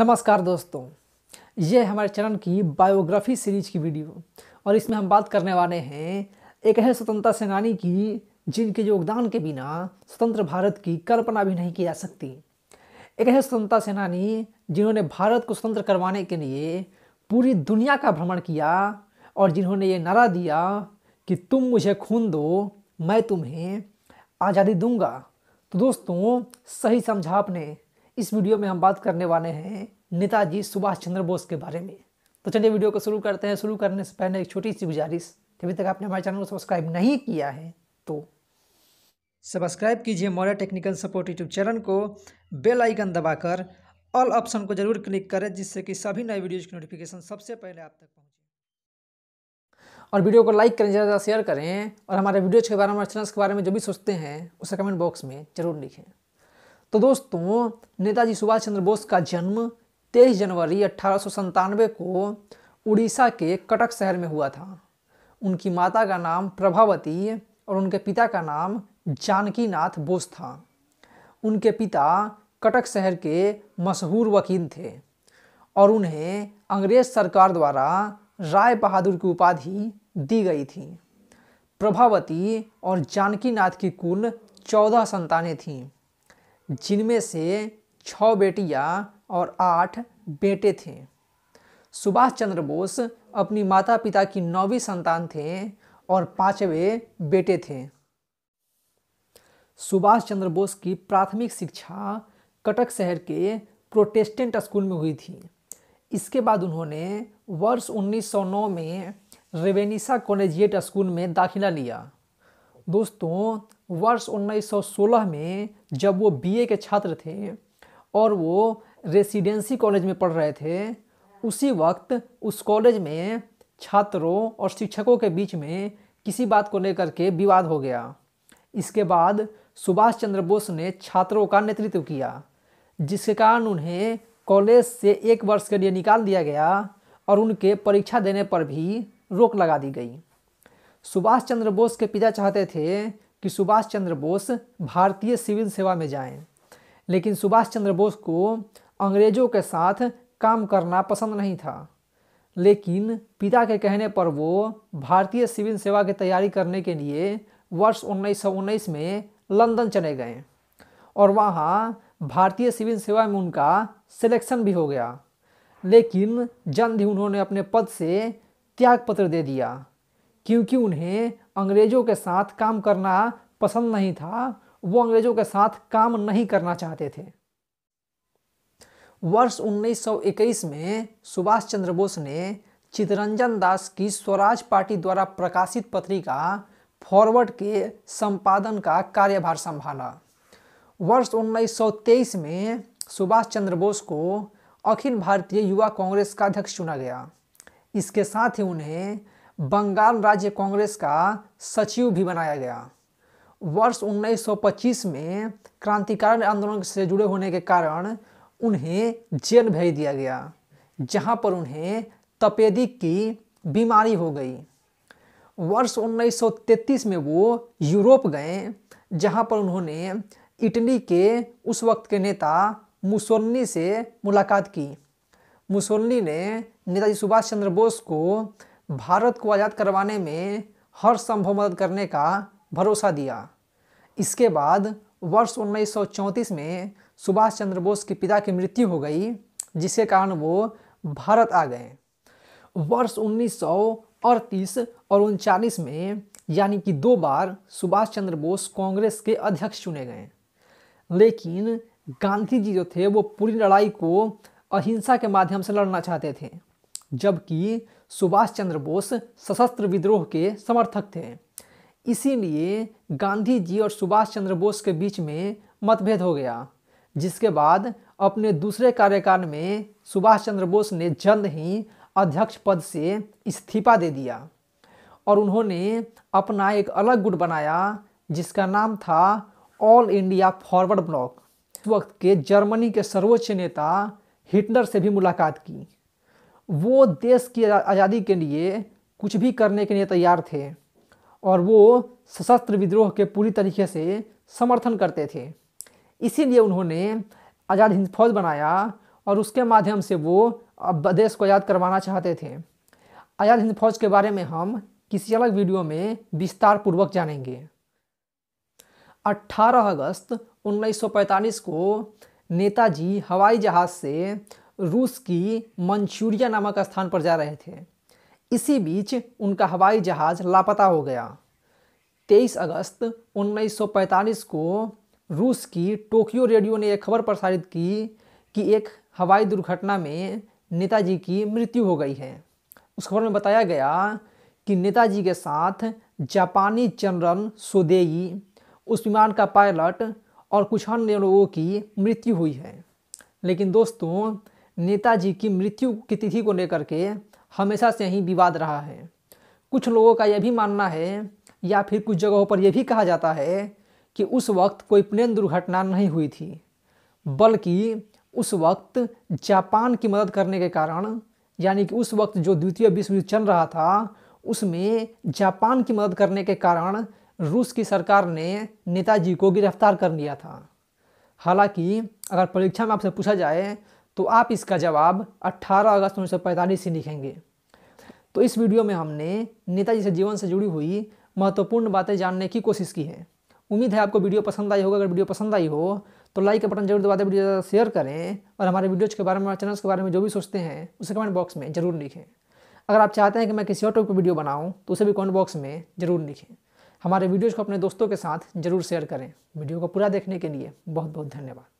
नमस्कार दोस्तों ये हमारे चैनल की बायोग्राफी सीरीज की वीडियो और इसमें हम बात करने वाले हैं एक ऐसे स्वतंत्रता सेनानी की जिनके योगदान के बिना स्वतंत्र भारत की कल्पना भी नहीं की जा सकती एक ऐसे स्वतंत्रता सेनानी जिन्होंने भारत को स्वतंत्र करवाने के लिए पूरी दुनिया का भ्रमण किया और जिन्होंने ये नारा दिया कि तुम मुझे खून दो मैं तुम्हें आज़ादी दूंगा तो दोस्तों सही समझा आपने इस वीडियो में हम बात करने वाले हैं नेताजी सुभाष चंद्र बोस के बारे में तो चलिए वीडियो को शुरू करते हैं शुरू करने से पहले एक छोटी सी गुजारिश अभी तक आपने हमारे चैनल को सब्सक्राइब नहीं किया है तो सब्सक्राइब कीजिए Maurya technical support YouTube channel को बेल आइकन दबाकर ऑल ऑप्शन को जरूर क्लिक करें जिससे कि सभी नए वीडियोज़ की नोटिफिकेशन सबसे पहले आप तक पहुँचे और वीडियो को लाइक करें ज़्यादा शेयर करें और हमारे वीडियोज़ के बारे में हमारे के बारे में जो भी सोचते हैं उसे कमेंट बॉक्स में ज़रूर लिखें तो दोस्तों नेताजी सुभाष चंद्र बोस का जन्म तेईस जनवरी अट्ठारह को उड़ीसा के कटक शहर में हुआ था उनकी माता का नाम प्रभावती और उनके पिता का नाम जानकीनाथ बोस था उनके पिता कटक शहर के मशहूर वकील थे और उन्हें अंग्रेज सरकार द्वारा राय बहादुर की उपाधि दी गई थी प्रभावती और जानकीनाथ की कुल चौदह संतानें थीं जिनमें से छः बेटियां और आठ बेटे थे सुभाष चंद्र बोस अपनी माता पिता की नौवीं संतान थे और पांचवे बेटे थे सुभाष चंद्र बोस की प्राथमिक शिक्षा कटक शहर के प्रोटेस्टेंट स्कूल में हुई थी इसके बाद उन्होंने वर्ष 1909 में रेवेनिसा कॉलेजिएट स्कूल में दाखिला लिया दोस्तों वर्ष 1916 में जब वो बीए के छात्र थे और वो रेसिडेंसी कॉलेज में पढ़ रहे थे उसी वक्त उस कॉलेज में छात्रों और शिक्षकों के बीच में किसी बात को लेकर के विवाद हो गया इसके बाद सुभाष चंद्र बोस ने छात्रों का नेतृत्व किया जिसके कारण उन्हें कॉलेज से एक वर्ष के लिए निकाल दिया गया और उनके परीक्षा देने पर भी रोक लगा दी गई सुभाष चंद्र बोस के पिता चाहते थे कि सुभाष चंद्र बोस भारतीय सिविल सेवा में जाएं, लेकिन सुभाष चंद्र बोस को अंग्रेजों के साथ काम करना पसंद नहीं था लेकिन पिता के कहने पर वो भारतीय सिविल सेवा की तैयारी करने के लिए वर्ष उन्नीस में लंदन चले गए और वहाँ भारतीय सिविल सेवा में उनका सिलेक्शन भी हो गया लेकिन जल्द ही उन्होंने अपने पद से त्यागपत्र दे दिया क्योंकि उन्हें अंग्रेज़ों के साथ काम करना पसंद नहीं था वो अंग्रेज़ों के साथ काम नहीं करना चाहते थे वर्ष 1921 में सुभाष चंद्र बोस ने चितरंजन दास की स्वराज पार्टी द्वारा प्रकाशित पत्रिका फॉरवर्ड के संपादन का कार्यभार संभाला वर्ष 1923 में सुभाष चंद्र बोस को अखिल भारतीय युवा कांग्रेस का अध्यक्ष चुना गया इसके साथ ही उन्हें बंगाल राज्य कांग्रेस का सचिव भी बनाया गया वर्ष 1925 में क्रांतिकारी आंदोलन से जुड़े होने के कारण उन्हें जेल भेज दिया गया जहां पर उन्हें तपेदिक की बीमारी हो गई वर्ष 1933 में वो यूरोप गए जहां पर उन्होंने इटली के उस वक्त के नेता मुसोलिनी से मुलाकात की मुसोलिनी ने नेताजी सुभाष चंद्र बोस को भारत को आज़ाद करवाने में हर संभव मदद करने का भरोसा दिया इसके बाद वर्ष 1934 में सुभाष चंद्र बोस के पिता की मृत्यु हो गई जिसके कारण वो भारत आ गए वर्ष उन्नीस और उनचालीस में यानी कि दो बार सुभाष चंद्र बोस कांग्रेस के अध्यक्ष चुने गए लेकिन गांधी जी जो थे वो पूरी लड़ाई को अहिंसा के माध्यम से लड़ना चाहते थे जबकि सुभाष चंद्र बोस सशस्त्र विद्रोह के समर्थक थे इसीलिए गांधी जी और सुभाष चंद्र बोस के बीच में मतभेद हो गया जिसके बाद अपने दूसरे कार्यकाल में सुभाष चंद्र बोस ने जल्द ही अध्यक्ष पद से इस्तीफा दे दिया और उन्होंने अपना एक अलग गुट बनाया जिसका नाम था ऑल इंडिया फॉरवर्ड ब्लॉक उस वक्त के जर्मनी के सर्वोच्च नेता हिटलर से भी मुलाकात की वो देश की आज़ादी के लिए कुछ भी करने के लिए तैयार थे और वो सशस्त्र विद्रोह के पूरी तरीके से समर्थन करते थे इसीलिए उन्होंने आज़ाद हिंद फौज बनाया और उसके माध्यम से वो अब देश को आज़ाद करवाना चाहते थे आज़ाद हिंद फौज के बारे में हम किसी अलग वीडियो में विस्तार पूर्वक जानेंगे 18 अगस्त 1945 को नेताजी हवाई जहाज़ से रूस की मंचूरिया नामक स्थान पर जा रहे थे इसी बीच उनका हवाई जहाज़ लापता हो गया 23 अगस्त 1945 को रूस की टोक्यो रेडियो ने एक खबर प्रसारित की कि एक हवाई दुर्घटना में नेताजी की मृत्यु हो गई है उस खबर में बताया गया कि नेताजी के साथ जापानी जनरल सोदेई उस विमान का पायलट और कुछ अन्य लोगों की मृत्यु हुई है लेकिन दोस्तों नेताजी की मृत्यु की तिथि को लेकर के हमेशा से ही विवाद रहा है कुछ लोगों का यह भी मानना है या फिर कुछ जगहों पर यह भी कहा जाता है कि उस वक्त कोई प्लेन दुर्घटना नहीं हुई थी बल्कि उस वक्त जापान की मदद करने के कारण यानी कि उस वक्त जो द्वितीय विश्व युद्ध चल रहा था उसमें जापान की मदद करने के कारण रूस की सरकार ने नेताजी को गिरफ्तार कर लिया था हालांकि अगर परीक्षा में आपसे पूछा जाए तो आप इसका जवाब 18 अगस्त उन्नीस से लिखेंगे तो इस वीडियो में हमने नेताजी से जीवन से जुड़ी हुई महत्वपूर्ण बातें जानने की कोशिश की है उम्मीद है आपको वीडियो पसंद आई होगा अगर वीडियो पसंद आई हो तो लाइक का बटन जरूर दबा दें वीडियो शेयर करें और हमारे वीडियोज के बारे में हमारे चैनल्स के बारे में जो भी सोचते हैं उसे कमेंट बॉक्स में जरूर लिखें अगर आप चाहते हैं कि मैं किसी और टॉपिक पर वीडियो बनाऊँ तो उसे भी कमेंट बॉक्स में जरूर लिखें हमारे वीडियोज़ को अपने दोस्तों के साथ जरूर शेयर करें वीडियो को पूरा देखने के लिए बहुत बहुत धन्यवाद